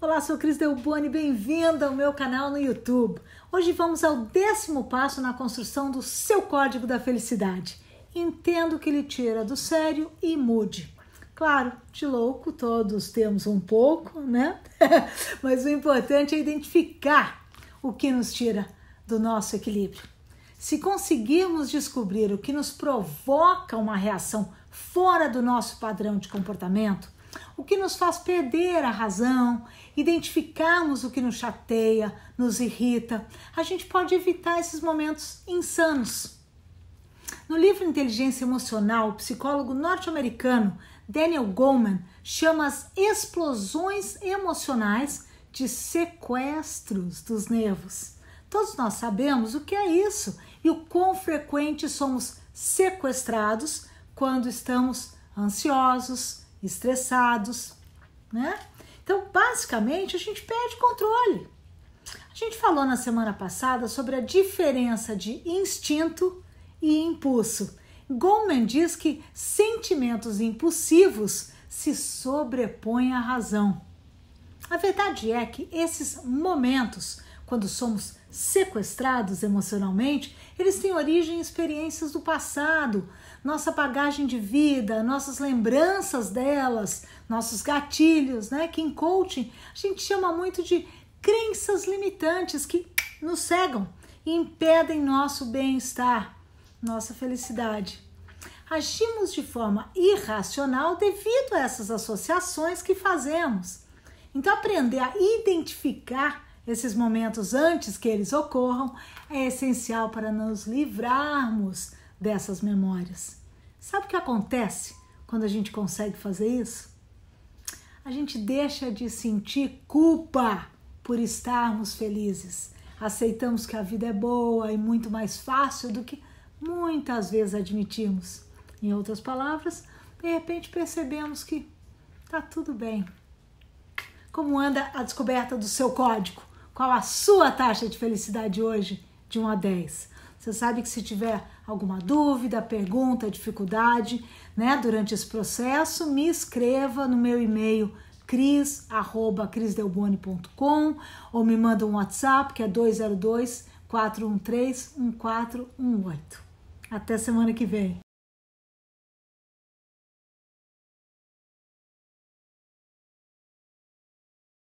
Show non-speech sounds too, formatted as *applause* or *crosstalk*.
Olá, sou Cris Delboni, bem-vinda ao meu canal no YouTube. Hoje vamos ao décimo passo na construção do seu código da felicidade. Entendo que lhe tira do sério e mude. Claro, de louco todos temos um pouco, né? *laughs* Mas o importante é identificar o que nos tira do nosso equilíbrio. Se conseguirmos descobrir o que nos provoca uma reação fora do nosso padrão de comportamento, o que nos faz perder a razão, identificarmos o que nos chateia, nos irrita. A gente pode evitar esses momentos insanos. No livro Inteligência Emocional, o psicólogo norte-americano Daniel Goleman chama as explosões emocionais de sequestros dos nervos. Todos nós sabemos o que é isso e o quão frequente somos sequestrados quando estamos ansiosos, estressados, né? Então, basicamente, a gente perde controle. A gente falou na semana passada sobre a diferença de instinto e impulso. Goldman diz que sentimentos impulsivos se sobrepõem à razão. A verdade é que esses momentos quando somos sequestrados emocionalmente, eles têm origem em experiências do passado, nossa bagagem de vida, nossas lembranças delas, nossos gatilhos, né? Que em coaching a gente chama muito de crenças limitantes que nos cegam e impedem nosso bem-estar, nossa felicidade. Agimos de forma irracional devido a essas associações que fazemos. Então, aprender a identificar esses momentos antes que eles ocorram, é essencial para nos livrarmos dessas memórias. Sabe o que acontece quando a gente consegue fazer isso? A gente deixa de sentir culpa por estarmos felizes. Aceitamos que a vida é boa e muito mais fácil do que muitas vezes admitimos. Em outras palavras, de repente percebemos que está tudo bem. Como anda a descoberta do seu código? Qual a sua taxa de felicidade hoje de 1 a 10? Você sabe que se tiver alguma dúvida, pergunta, dificuldade, né, durante esse processo, me escreva no meu e-mail cris@crisdelboni.com ou me manda um WhatsApp que é 202 413 1418. Até semana que vem.